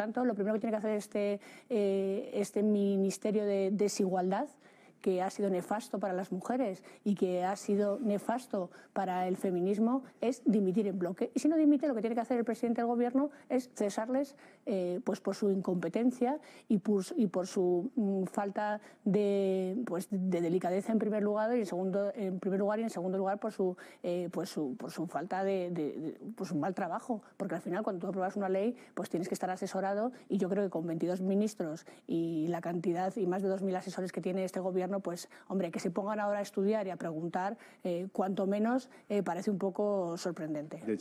tanto, lo primero que tiene que hacer este, eh, este Ministerio de Desigualdad que ha sido nefasto para las mujeres y que ha sido nefasto para el feminismo es dimitir en bloque. Y si no dimite, lo que tiene que hacer el presidente del gobierno es cesarles eh, pues por su incompetencia y por, y por su mm, falta de, pues, de delicadeza en primer lugar y en segundo en primer lugar y en segundo lugar por su eh, pues su, por su falta de, su mal trabajo, porque al final cuando tú apruebas una ley, pues tienes que estar asesorado y yo creo que con 22 ministros y la cantidad y más de 2000 asesores que tiene este gobierno pues hombre, que se pongan ahora a estudiar y a preguntar, eh, cuanto menos eh, parece un poco sorprendente.